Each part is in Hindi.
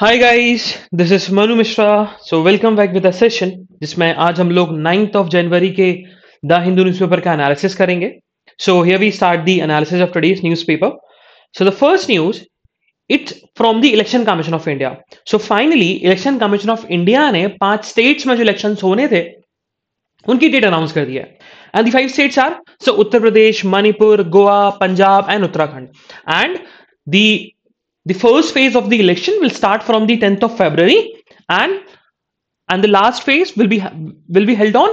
Hi guys this is Manu Mishra so welcome back with a session जिसमें आज हम लोग नाइन्थ ऑफ जनवरी के द हिंदू न्यूज़पेपर का एनालिसिस करेंगे so here we start the analysis of today's newspaper so the first news it's from the Election Commission of India so finally Election Commission of India ने पांच स्टेट्स में जो इलेक्शन होने थे उनकी डेट अनाउंस कर दिया and the five states are so Uttar Pradesh Manipur Goa Punjab and Uttarakhand and the the first phase of the election will start from the 10th of February and and the last phase will be will be held on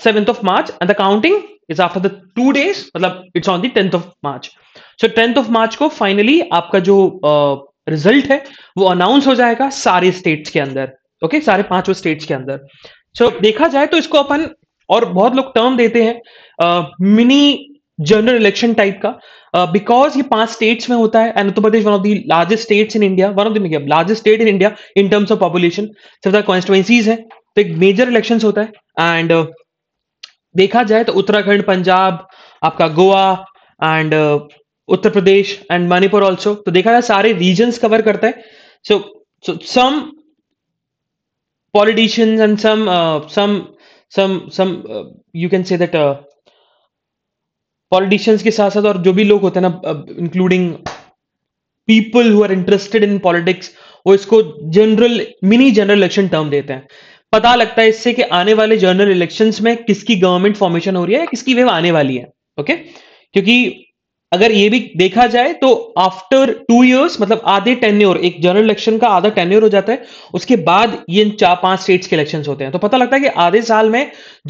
7th of March and the counting is after the two days matlab it's on the 10th of March so 10th of March ko finally aapka jo result uh, है वो अनाउंस हो जाएगा सारे स्टेट्स के अंदर ओके okay? सारे पांचों स्टेट्स के अंदर सो so, देखा जाए तो इसको अपन और बहुत लोग टर्म देते हैं मिनी जनरल इलेक्शन टाइप का बिकॉज uh, ये पांच स्टेट्स में होता है and Uttar Pradesh one of the largest states in India one of the largest state in India in terms of population सब ज्यादा कॉन्स्टिट्युएंसीज है तो एक मेजर इलेक्शन होता है एंड uh, देखा जाए तो उत्तराखंड पंजाब आपका Goa and uh, Uttar Pradesh and Manipur also तो देखा जाए सारे रीजन कवर करता है so so some politicians and some some some some you can say that politicians के साथ साथ और जो भी लोग होते हैं ना including people who are interested in politics वो इसको general mini general election term देते हैं पता लगता है इससे कि आने वाले जनरल इलेक्शन में किसकी गवर्नमेंट फॉर्मेशन हो रही है या किसकी वेव आने वाली है ओके क्योंकि अगर ये भी देखा जाए तो आफ्टर टू इयर्स मतलब आधे टेन्योर एक जनरल इलेक्शन का आधा टेन्योर हो जाता है उसके बाद ये चार पांच स्टेट्स के इलेक्शन होते हैं तो पता लगता है कि आधे साल में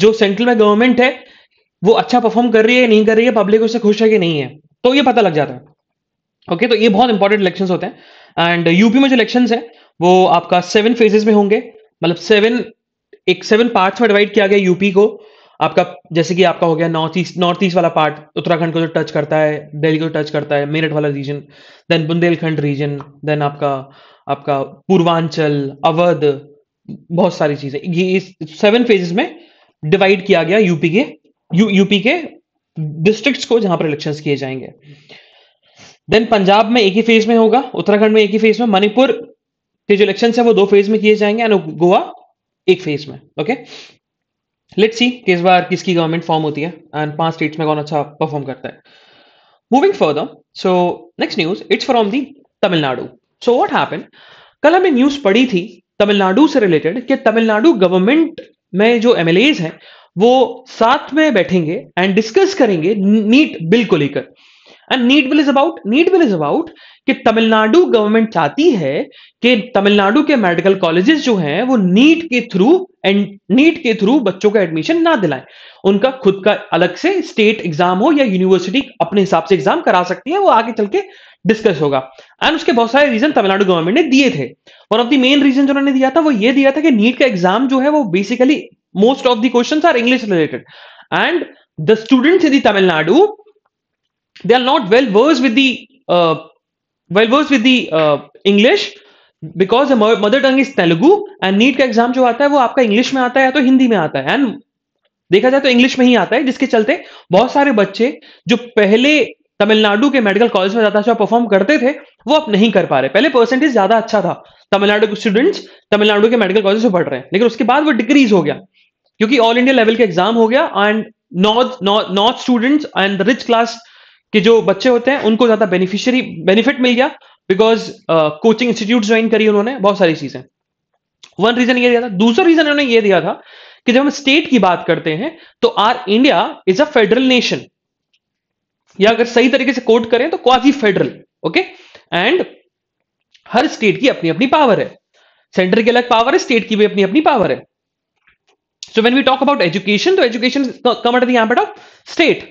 जो सेंट्रल में गवर्नमेंट है वो अच्छा परफॉर्म कर रही है नहीं कर रही है पब्लिक उससे खुश है कि नहीं है तो ये पता लग जाता है ओके okay, तो ये बहुत इंपॉर्टेंट इलेक्शन होते हैं एंड यूपी में जो इलेक्शन है वो आपका सेवन फेजेस में होंगे मतलब सेवन एक सेवन पार्ट्स में डिवाइड किया गया यूपी को आपका जैसे कि आपका हो गया नॉर्थ ईस्ट नॉर्थ ईस्ट वाला पार्ट उत्तराखंड को जो टच करता है दिल्ली को टच करता है मेरठ वाला region then Bundelkhand region then आपका आपका पूर्वांचल अवध बहुत सारी चीजें ये सेवन फेजेस में डिवाइड किया गया यूपी के यू यूपी के डिस्ट्रिक्ट्स को जहां पर इलेक्शंस किए जाएंगे देन पंजाब में एक ही फेज में होगा उत्तराखंड में एक ही फेज में मणिपुर के जो इलेक्शन है वो दो फेज में किए जाएंगे एंड गोवा एक फेज में ओके लेट्स सी किस बार किसकी गवर्नमेंट फॉर्म होती है एंड पांच स्टेट्स में कौन अच्छा परफॉर्म करता है moving further so next news it's from the Tamil Nadu so what happen कल हमें न्यूज पढ़ी थी तमिलनाडु से रिलेटेड कि तमिलनाडु गवर्नमेंट में जो एमएलएज हैं वो साथ में बैठेंगे एंड डिस्कस करेंगे नीट बिल को लेकर and NEET bill is about NEET bill is about कि तमिलनाडु गवर्नमेंट चाहती है कि तमिलनाडु के मेडिकल कॉलेजेस जो हैं वो नीट के थ्रू एंड नीट के थ्रू बच्चों का एडमिशन ना दिलाएं उनका खुद का अलग से स्टेट एग्जाम हो या यूनिवर्सिटी अपने हिसाब से एग्जाम करा सकती है वो आगे चल के डिस्कस होगा एंड उसके बहुत सारे रीजन तमिलनाडु गवर्नमेंट ने दिए थे one of the main reason जो उन्होंने दिया था वो ये दिया था कि नीट का एग्जाम जो है वो basically most of the questions are english related and the students in the tamil nadu they are not well versed with the uh, well versed with the uh, english because mother tongue is Telugu and NEET का एग्जाम जो आता है वो आपका इंग्लिश में आता है या तो हिंदी में आता है एंड देखा जाए तो इंग्लिश में ही आता है जिसके चलते बहुत सारे बच्चे जो पहले तमिलनाडु के मेडिकल कॉलेज में ज्यादा अच्छा परफॉर्म करते थे वो अब नहीं कर पा रहे पहले परसेंटेज ज्यादा अच्छा था तमिलनाडु के स्टूडेंट्स तमिलनाडु के मेडिकल कॉलेज से पढ़ रहे हैं लेकिन उसके बाद वो डिक्रीज हो गया क्योंकि ऑल इंडिया लेवल का एग्जाम हो गया and north north students and rich class के जो बच्चे होते हैं उनको ज्यादा बेनिफिशियरी बेनिफिट मिल गया बिकॉज कोचिंग इंस्टीट्यूट ज्वाइन करी उन्होंने बहुत सारी चीजें वन रीजन ये दिया था दूसरा रीजन उन्होंने ये दिया था कि जब हम स्टेट की बात करते हैं तो are India is a federal nation या अगर सही तरीके से कोट करें तो क्वाजी फेडरल ओके एंड हर स्टेट की अपनी अपनी पावर है सेंटर की अलग पावर है स्टेट की भी अपनी अपनी पावर है so when we talk about education तो education come under the of state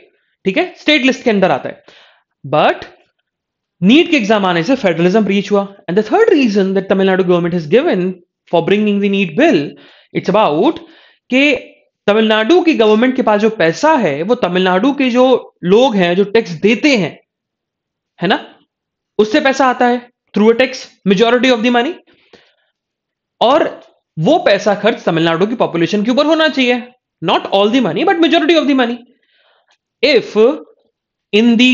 ठीक है स्टेट लिस्ट के अंदर आता है बट नीट के एग्जाम आने से फेडरलिज्म रीच हुआ and the third reason that Tamil Nadu government has given for bringing the NEET bill it's about के तमिलनाडु की गवर्नमेंट के पास जो पैसा है वो तमिलनाडु के जो लोग हैं जो टैक्स देते हैं है ना उससे पैसा आता है through a tax majority of the money और वो पैसा खर्च तमिलनाडु की पॉपुलेशन के ऊपर होना चाहिए not all the money but majority of the money if in the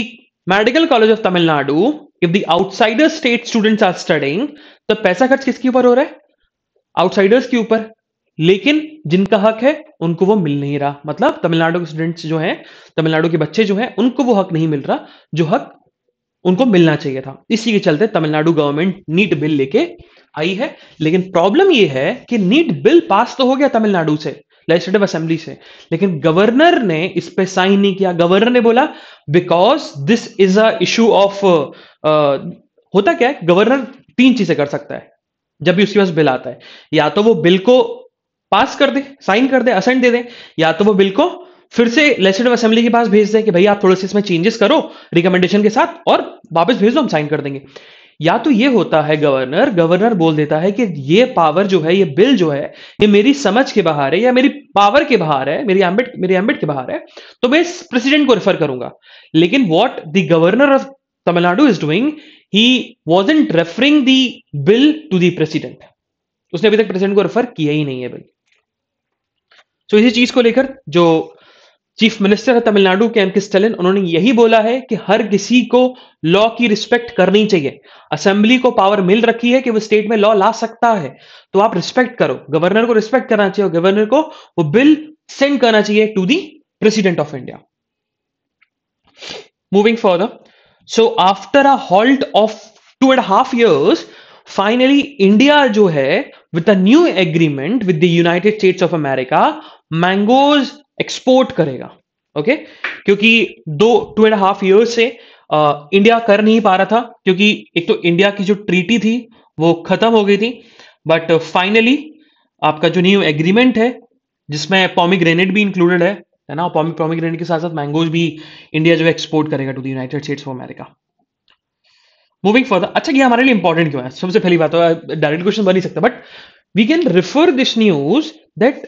medical college of Tamil Nadu if if outsider state students are studying तो पैसा खर्च किसके ऊपर हो रहा है आउटसाइडर्स के ऊपर लेकिन जिनका हक है उनको वो मिल नहीं रहा मतलब तमिलनाडु के स्टूडेंट्स जो हैं तमिलनाडु के बच्चे जो हैं उनको वो हक नहीं मिल रहा जो हक उनको मिलना चाहिए था इसी के चलते तमिलनाडु गवर्नमेंट नीट बिल लेके आई है लेकिन प्रॉब्लम यह है कि नीट बिल पास तो हो गया तमिलनाडु से लेजिस्लेटिव असेंबली से लेकिन गवर्नर ने इस पे साइन नहीं किया गवर्नर ने बोला because this is a issue of होता क्या है गवर्नर तीन चीजें कर सकता है जब भी उसके पास बिल आता है या तो वो बिल को पास कर दे साइन कर दे असेंट दे दे या तो वो बिल को फिर से लेजिस्लेटिव असेंबली के पास भेज दें कि भाई आप थोड़े से इसमें चेंजेस करो रिकमेंडेशन के साथ और वापस भेज दो हम साइन कर देंगे या तो ये होता है गवर्नर गवर्नर बोल देता है कि ये पावर जो है ये बिल जो है ये मेरी समझ के बाहर है या मेरी पावर के बाहर है मेरी एम्बिट मेरी एम्बिट के बाहर है तो मैं इस प्रेसिडेंट को रेफर करूंगा लेकिन what the governor of Tamil Nadu is doing he wasn't referring the bill to the president उसने अभी तक प्रेसिडेंट को रेफर किया ही नहीं है बिल सो so, इसी चीज को लेकर जो चीफ मिनिस्टर है तमिलनाडु के एम के स्टेलिन उन्होंने यही बोला है कि हर किसी को लॉ की रिस्पेक्ट करनी चाहिए असेंबली को पावर मिल रखी है कि वो स्टेट में लॉ ला सकता है तो आप रिस्पेक्ट करो गवर्नर को रिस्पेक्ट करना चाहिए गवर्नर को वो बिल सेंड करना चाहिए to the president of India moving for so after a halt of two and half years finally India जो है with a new agreement with the United States of America mangoes export करेगा ओके क्योंकि दो टू एंड हाफ ईयर से आ, इंडिया कर नहीं पा रहा था क्योंकि एक तो इंडिया की जो ट्रीटी थी वो खत्म हो गई थी बट फाइनली आपका जो न्यू एग्रीमेंट है जिसमें ग्रेनेड भी इंक्लूडेड है है ना पॉमी पॉमिग्रेनेट के साथ साथ मैंगोज भी इंडिया जो है एक्सपोर्ट करेगा to the United States of America moving further अच्छा ये हमारे लिए इंपॉर्टेंट क्यों है सबसे पहली बात डायरेक्ट तो, क्वेश्चन बन नहीं सकता but we can refer this news that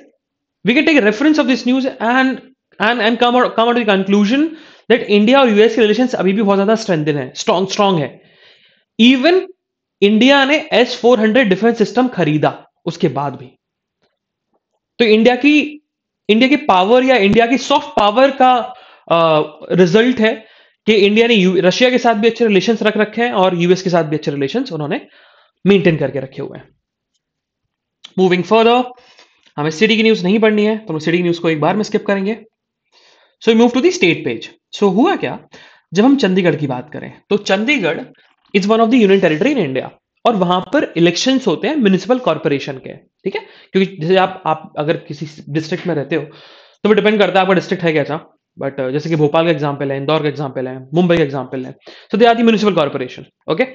we can take a reference of this news and and and come out come out to the conclusion that India और यूएस की रिलेशन अभी भी बहुत ज्यादा hai है strong hai even even India ने S four hundred defence system खरीदा उसके बाद भी तो इंडिया की इंडिया की पावर या इंडिया की सॉफ्ट पावर का रिजल्ट है कि इंडिया ने रशिया के साथ भी अच्छे रिलेशन रख रखे हैं और यूएस के साथ भी अच्छे रिलेशन उन्होंने मेंटेन करके रखे हुए हैं मूविंग फर्दर हमें सिटी की न्यूज नहीं पढ़नी है तो हम सिटी की न्यूज को एक बार में स्किप करेंगे so move to the state page so हुआ क्या जब हम चंडीगढ़ की बात करें तो Chandigarh is one of the union territory in India और वहां पर इलेक्शन होते हैं म्यूनिसिपल कॉर्पोरेशन के ठीक है क्योंकि जैसे आप आप अगर किसी डिस्ट्रिक्ट में रहते हो तो वो डिपेंड करता है आपका डिस्ट्रिक्ट है कैसा बट जैसे कि भोपाल का एग्जाम्पल है इंदौर का एग्जाम्पल है मुंबई का एग्जाम्पल है so they are the municipal corporation okay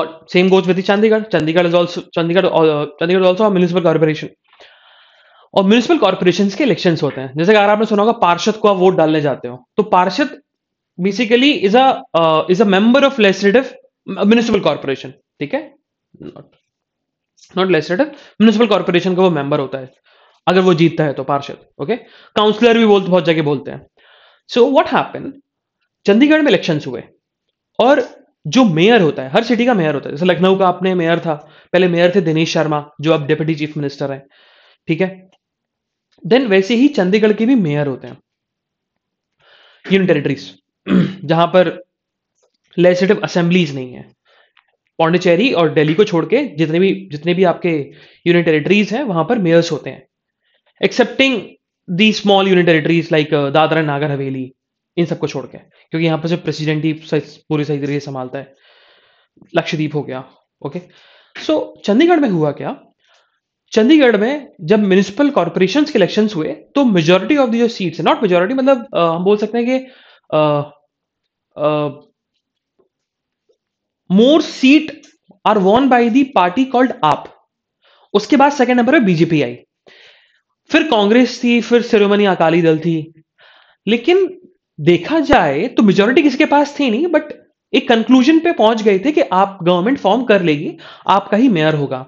और same goes with Chandigarh Chandigarh is also Chandigarh uh, Chandigarh also municipal corporation और म्यूनिसिपल कॉर्पोरेशन के इलेक्शन होते हैं जैसे अगर आपने सुना होगा पार्षद को आप वोट डालने जाते हो तो पार्षद basically is a is a member of legislative municipal corporation ठीक है not not legislative municipal corporation का वो मेंबर होता है अगर वो जीतता है तो पार्षद ओके काउंसलर भी बोलते बहुत जगह बोलते हैं सो व्हाट हैपन चंडीगढ़ में इलेक्शंस हुए और जो मेयर होता है हर सिटी का मेयर होता है जैसे लखनऊ का अपने मेयर था पहले मेयर थे दिनेश शर्मा जो अब डिप्टी चीफ मिनिस्टर हैं ठीक है देन वैसे ही चंडीगढ़ के भी मेयर होते हैं यूनियन टेरिटरीज जहां पर लेजिस्लेटिव असेंबलीज नहीं है पौंडीचेरी और दिल्ली को छोड़ के जितने भी जितने भी आपके यूनियन टेरिटरीज हैं वहां पर मेयर्स होते हैं excepting the small union territories like Dadra Nagar Haveli इन सबको छोड़ के क्योंकि यहां पर सिर्फ प्रेसिडेंट ही पूरी सही तरीके से संभालता है लक्षद्वीप हो गया ओके सो चंडीगढ़ में हुआ क्या चंडीगढ़ में जब म्यूनिसिपल कॉरपोरेशन के इलेक्शन हुए तो majority of the seats not majority मतलब आ, हम बोल सकते हैं कि more seat are won by the party called AAP उसके बाद सेकेंड नंबर पर बीजेपी आई फिर कांग्रेस थी फिर शिरोमणि अकाली दल थी लेकिन देखा जाए तो मेजोरिटी किसके पास थी नहीं बट एक कंक्लूजन पे पहुंच गए थे कि आप गवर्नमेंट फॉर्म कर लेगी आपका ही मेयर होगा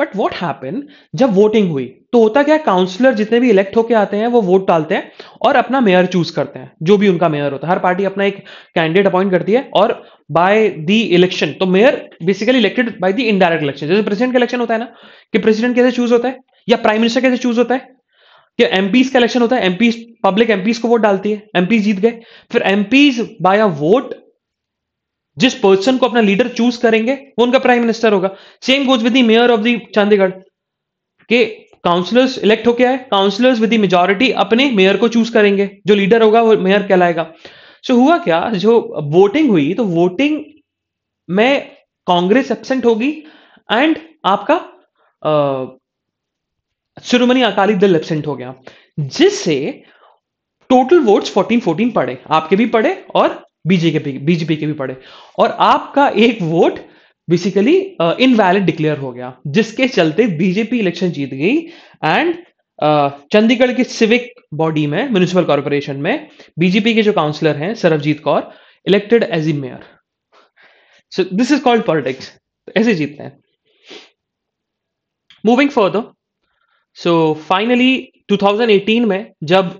बट वॉट हैपन जब वोटिंग हुई तो होता क्या काउंसिलर जितने भी इलेक्ट होके आते हैं वो वोट डालते हैं और अपना मेयर चूज करते हैं जो भी उनका मेयर होता है हर पार्टी अपना एक कैंडिडेट अपॉइंट करती है और बाय द इलेक्शन तो mayor basically elected by the indirect election जैसे प्रेसिडेंट का इलेक्शन होता है ना कि प्रेसिडेंट कैसे चूज होता है या प्राइम मिनिस्टर कैसे चूज होता है कि एमपीज का इलेक्शन होता है एमपी पब्लिक एमपीज को वोट डालती है एमपी जीत गए फिर एमपीज बाय अ वोट जिस पर्सन को अपना लीडर चूज करेंगे वो उनका प्राइम मिनिस्टर होगा same goes with mayor of the Chandigarh के काउंसलर्स इलेक्ट होके आए काउंसलर्स विद मेजोरिटी अपने मेयर को चूज करेंगे जो लीडर होगा वो मेयर कहलाएगा सो so, हुआ क्या जो वोटिंग हुई तो वोटिंग में कांग्रेस एबसेंट होगी एंड आपका शिरोमणि अकाली दल एबसेंट हो गया जिससे टोटल वोट्स 14 14 पड़े आपके भी पड़े और बीजेपी बीजेपी के भी पड़े और आपका एक वोट बेसिकली इनवैलिड डिक्लेयर हो गया जिसके चलते बीजेपी इलेक्शन जीत गई एंड uh, चंडीगढ़ की सिविक बॉडी में म्यूनिसिपल कॉरपोरेशन में बीजेपी के जो काउंसलर हैं Sarabjit Kaur elected as a mayor so this is called politics ऐसे जीतते हैं मूविंग फॉर सो फाइनली 2018 में जब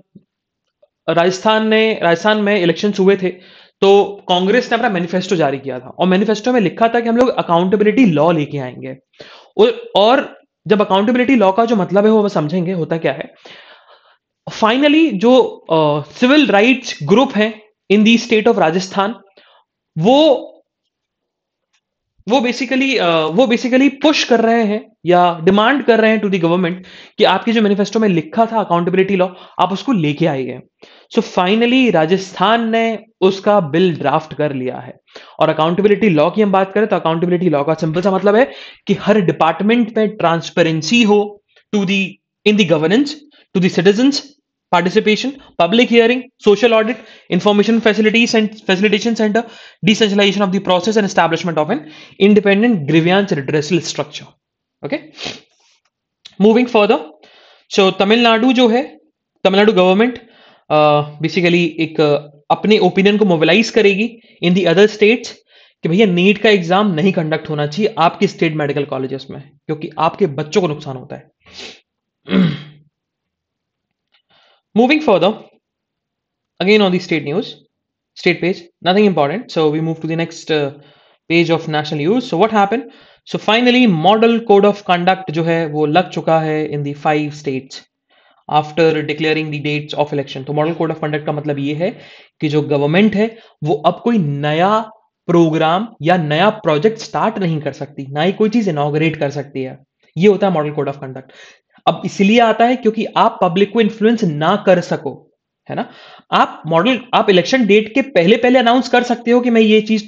राजस्थान ने राजस्थान में इलेक्शन हुए थे तो कांग्रेस ने अपना मैनिफेस्टो जारी किया था और मैनिफेस्टो में लिखा था कि हम लोग अकाउंटेबिलिटी लॉ लेके आएंगे और जब अकाउंटेबिलिटी लॉ का जो मतलब है वो समझेंगे होता क्या है फाइनली जो सिविल राइट्स ग्रुप है in the state of Rajasthan वो वो बेसिकली uh, वो बेसिकली पुश कर रहे हैं या डिमांड कर रहे हैं टू दी गवर्नमेंट कि आपके जो मैनिफेस्टो में लिखा था अकाउंटेबिलिटी लॉ आप उसको लेके आइए सो फाइनली राजस्थान ने उसका बिल ड्राफ्ट कर लिया है और अकाउंटेबिलिटी लॉ की हम बात करें तो अकाउंटेबिलिटी लॉ का सिंपल सा मतलब है कि हर डिपार्टमेंट में ट्रांसपेरेंसी हो to the in the governance to citizen participation, public hearing, social audit, information facilities and facilitation center, decentralization of the process and establishment of an independent grievance redressal structure. Okay. Moving further. So Tamil Nadu जो है तमिल नाडु गवर्नमेंट बेसिकली एक uh, अपने ओपिनियन को मोबिलाइज करेगी इन दी अदर स्टेट्स कि भैया नीट का एग्जाम नहीं कंडक्ट होना चाहिए आपके स्टेट मेडिकल कॉलेजेस में क्योंकि आपके बच्चों को नुकसान होता है Moving further, again on the state news, state page, nothing important. So we move to the next uh, page of national news. So what happened? So finally, model code of conduct जो है वो लग चुका है in the five states after declaring the dates of election तो model code of conduct का मतलब ये है कि जो government है वो अब कोई नया प्रोग्राम या नया प्रोजेक्ट स्टार्ट नहीं कर सकती ना ही कोई चीज इनोग्रेट कर सकती है ये होता है मॉडल कोड ऑफ कंडक्ट अब इसलिए आता है क्योंकि आप पब्लिक को इन्फ्लुएंस ना कर सको है ना आप मॉडल आप इलेक्शन डेट के पहले पहले अनाउंस कर सकते हो कि मैं ये चीज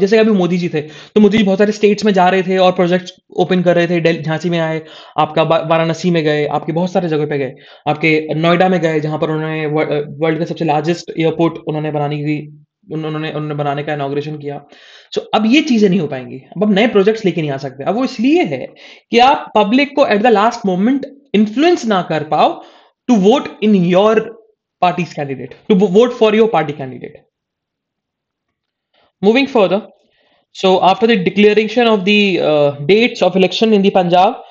जैसे अभी मोदी जी थे तो मोदी जी बहुत सारे स्टेट्स में जा रहे थे और प्रोजेक्ट ओपन कर रहे थे झांसी में आए आपका वाराणसी में गए आपके बहुत सारे जगह पे गए आपके नोएडा में गए जहां पर उन्होंने वर्ल्ड का सबसे लार्जेस्ट एयरपोर्ट उन्होंने बनाने की उन्होंने उन्होंने बनाने का इनोग्रेशन किया सो अब ये चीजें नहीं हो पाएंगी अब अब नए प्रोजेक्ट्स लेके नहीं आ सकते अब वो इसलिए है कि आप पब्लिक को at the last moment influence ना कर पाओ to vote in your party candidate to vote for your party candidate moving further so after the declaration of the dates of election in the Punjab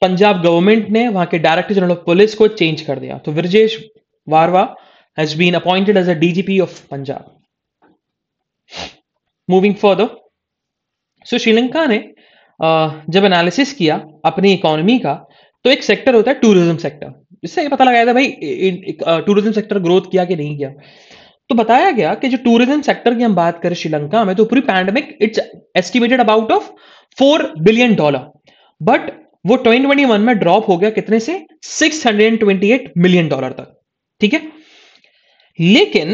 Punjab government ने वहां के डायरेक्टर जनरल ऑफ पुलिस को चेंज कर दिया तो Brajesh Varva has been appointed as a DGP of Punjab moving further so Sri Lanka ने जब एनालिसिस किया अपनी इकोनॉमी का तो एक सेक्टर होता है टूरिज्म सेक्टर इससे ये पता लगाया था भाई टूरिज्म सेक्टर ग्रोथ किया कि नहीं किया तो बताया गया कि जो टूरिज्म सेक्टर की हम बात करें श्रीलंका में तो पूरी pandemic it's estimated about of four billion dollar but वो ट्वेंटी में ड्रॉप हो गया कितने से सिक्स मिलियन डॉलर तक ठीक है लेकिन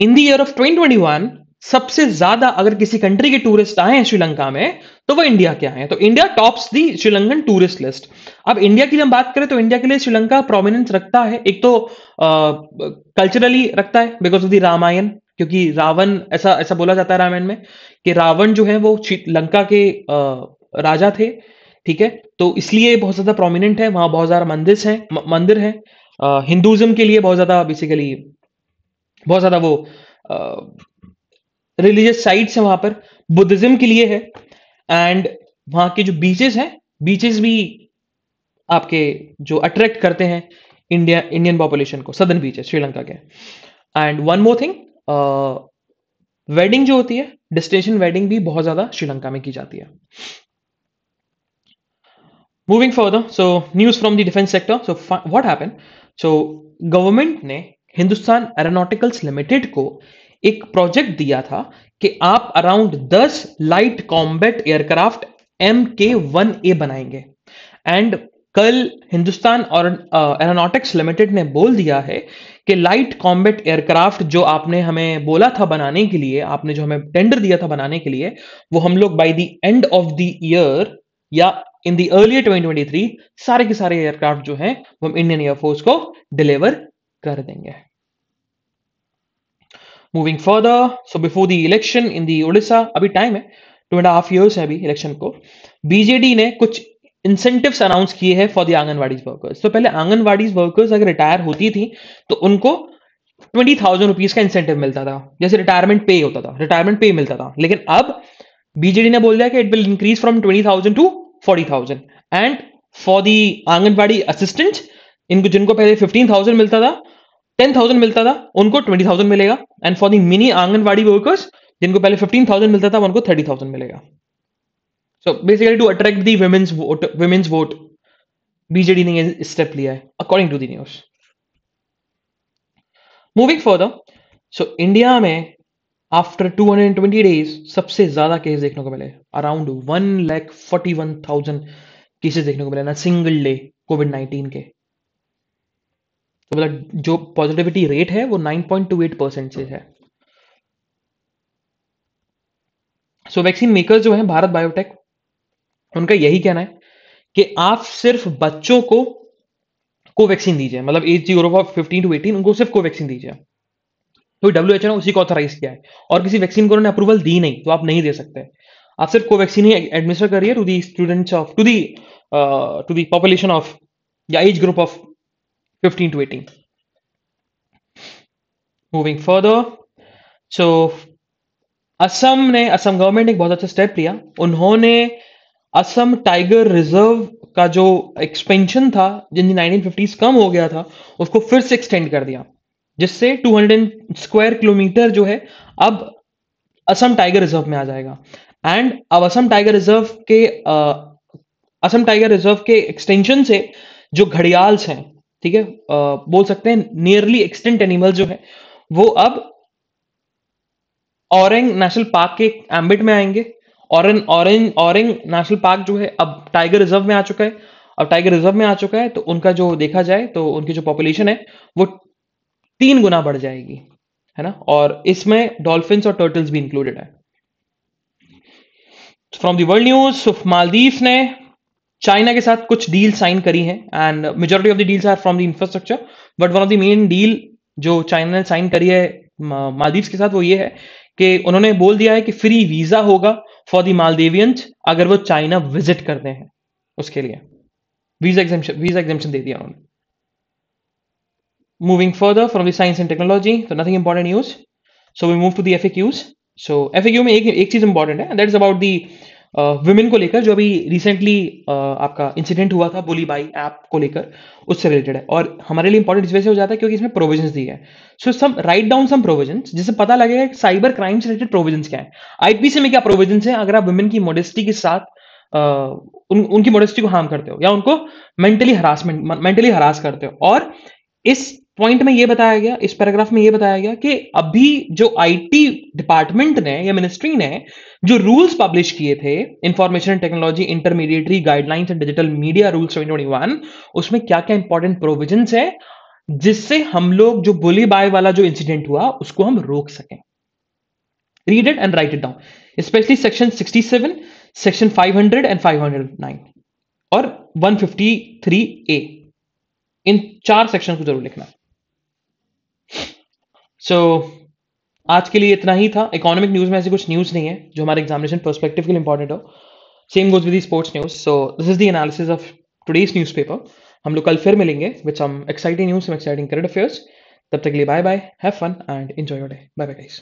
इन द ईयर ऑफ 2021 सबसे ज्यादा अगर किसी कंट्री के टूरिस्ट आए हैं श्रीलंका में तो वो इंडिया के आए हैं तो India tops the Sri Lankan tourist list अब इंडिया की हम बात करें तो इंडिया के लिए श्रीलंका प्रोमिनेंस रखता है एक तो कल्चरली रखता है बिकॉज ऑफ द रामायण क्योंकि रावण ऐसा ऐसा बोला जाता है रामायण में कि रावण जो है वो लंका के आ, राजा थे ठीक है तो इसलिए बहुत ज्यादा प्रोमिनेंट है वहां बहुत ज्यादा मंदिर हैं मंदिर है हिंदुज्म के लिए बहुत ज्यादा बेसिकली बहुत ज्यादा वो रिलीजियस साइट्स है वहां पर बुद्धिज्म के लिए है एंड वहां के जो बीचेस हैं बीचेस भी आपके जो अट्रैक्ट करते हैं इंडिया इंडियन पॉपुलेशन को सदन बीच श्रीलंका के and one more thing wedding जो होती है डेस्टिनेशन वेडिंग भी बहुत ज्यादा श्रीलंका में की जाती है moving for so news from the defence sector so what happen so government ने हिंदुस्तान एरोनॉटिकल्स लिमिटेड को एक प्रोजेक्ट दिया था कि आप around 10 light combat aircraft M K one A बनाएंगे एंड कल हिंदुस्तान और एरोनॉटिक्स लिमिटेड ने बोल दिया है कि लाइट कॉम्बैट एयरक्राफ्ट जो आपने हमें बोला था बनाने के लिए आपने जो हमें टेंडर दिया था बनाने के लिए वो हम लोग by the end of the year या इन दी अर्ली 2023 सारे के सारे एयरक्राफ्ट जो हैं वो हम इंडियन एयरफोर्स को डिलीवर कर देंगे moving further so before the election in the Orissa अभी टाइम है टू एंड हाफ ईयर्स है अभी इलेक्शन को बीजेडी ने कुछ इंसेंटिव अनाउंस किए हैं फॉर दी आंगनवाड़ीज वर्कर्स तो पहले आंगनवाड़ीज वर्कर्स अगर रिटायर होती थी तो उनको ट्वेंटी थाउजेंड रुपीज का इंसेंटिव मिलता था जैसे रिटायरमेंट पे होता था रिटायरमेंट पे मिलता था लेकिन अब बीजेडी ने बोल दिया कि it will increase from twenty thousand to forty thousand and for the anganwadi assistant इनको जिनको पहले फिफ्टीन थाउजेंड मिलता था टेन थाउजेंड मिलता था उनको ट्वेंटी थाउजेंड मिलेगा and for the mini anganwadi workers जिनको पहले फिफ्टीन थाउजेंड मिलता था उनको थर्टी थाउजेंड मिलेगा so basically to attract the womens vote womens vote BJD ने स्टेप लिया है according to the news moving for the so India में after two hundred twenty days सबसे ज्यादा केस देखने को मिले around one lakh forty one thousand cases देखने को मिले ना सिंगल डे कोविड नाइनटीन के तो मतलब जो पॉजिटिविटी रेट है वो 9.28 परसेंट से है सो वैक्सीन मेकर्स जो है भारत बायोटेक उनका यही कहना है कि आप सिर्फ बच्चों को कोवैक्सीन दीजिए मतलब एज जी ऑफ फिफ्टीन टू एटीन उनको सिर्फ कोवैक्सीन दीजिए तो डब्ल्यू एच ने उसी को ऑथराइज किया है और किसी वैक्सीन को उन्होंने अप्रूवल दी नहीं तो आप नहीं दे सकते आप सिर्फ कोवैक्सीन ही एडमिनिस्टर करिए to the students of to the to the population of या age group of 15 to 18 moving further so Assam ने असम गवर्नमेंट ने एक बहुत अच्छा स्टेप लिया उन्होंने असम टाइगर रिजर्व का जो एक्सपेंशन था जिन नाइनटीन फिफ्टीज कम हो गया था उसको फिर से एक्सटेंड कर दिया जिससे टू हंड्रेड स्क्वायर किलोमीटर जो है अब असम टाइगर रिजर्व में आ जाएगा एंड अब असम टाइगर रिजर्व के असम टाइगर रिजर्व के एक्सटेंशन से जो घड़ियाल्स हैं ठीक है बोल सकते हैं नियरली एक्सटेंट एनिमल जो है वो अब ऑरेंग नेशनल पार्क के एम्बिट में आएंगे ऑरेंग ऑरेंग ऑरेंग नेशनल पार्क जो है अब टाइगर रिजर्व में आ चुका है अब टाइगर रिजर्व में आ चुका है तो उनका जो देखा जाए तो उनकी जो पॉपुलेशन है वो तीन गुना बढ़ जाएगी है ना और इसमें डॉल्फिन और टर्टल्स भी इंक्लूडेड है from the world news Maldives ने चाइना के साथ कुछ डील साइन करी हैं and majority of the deals are from the infrastructure but one of the main deal जो चाइना ने साइन करी है मालदीव्स के साथ वो ये है कि उन्होंने बोल दिया है कि फ्री वीजा होगा फॉर द मालदीवियंस अगर वो चाइना विजिट करते हैं उसके लिए वीजा एग्जामेशन वीजा एग्जामेशन दे दिया उन्होंने moving further from the science and technology तो nothing important news so we move to the F so F में एक एक चीज इंपॉर्टेंट है that is about the women को लेकर जो अभी रिसेंटली आपका इंसिडेंट हुआ था बोली बाई ऐप को लेकर उससे रिलेटेड है और हमारे लिए इंपॉर्टेंट इस वजह से हो जाता है क्योंकि इसमें प्रोविजन दिए हैं so some write down some provision जिससे पता लगेगा साइबर क्राइम से रिलेटेड प्रोविजन क्या है आईपीसी में क्या प्रोविजन है अगर आप वुमेन की मोडेस्टी के साथ उन, उनकी मोडेस्टी को हार्म करते हो या उनको मेंटली हरासमेंट मेंटली हरास करते हो और इस पॉइंट में यह बताया गया इस पैराग्राफ में यह बताया गया कि अभी जो आईटी डिपार्टमेंट ने या मिनिस्ट्री ने जो रूल्स पब्लिश किए थे information technology intermediary guidelines and digital media rules उसमें क्या क्या इंपॉर्टेंट प्रोविजन है जिससे हम लोग जो बुली बाय वाला जो इंसिडेंट हुआ उसको हम रोक सकें read it and write it down specially section 67 section 500 and 509 और 153 ए इन चार सेक्शन को जरूर लिखना सो so, आज के लिए इतना ही था इकोनॉमिक न्यूज़ में ऐसी कुछ न्यूज़ नहीं है जो हमारे एग्जामिनेशन परस्पेक्टिव के लिए इंपॉर्टेंट हो same goes with sports news so this is the analysis of today's newspaper हम लोग कल फिर मिलेंगे with some exciting news exciting current affairs तब तक के लिए bye bye have fun and enjoy your day bye bye guys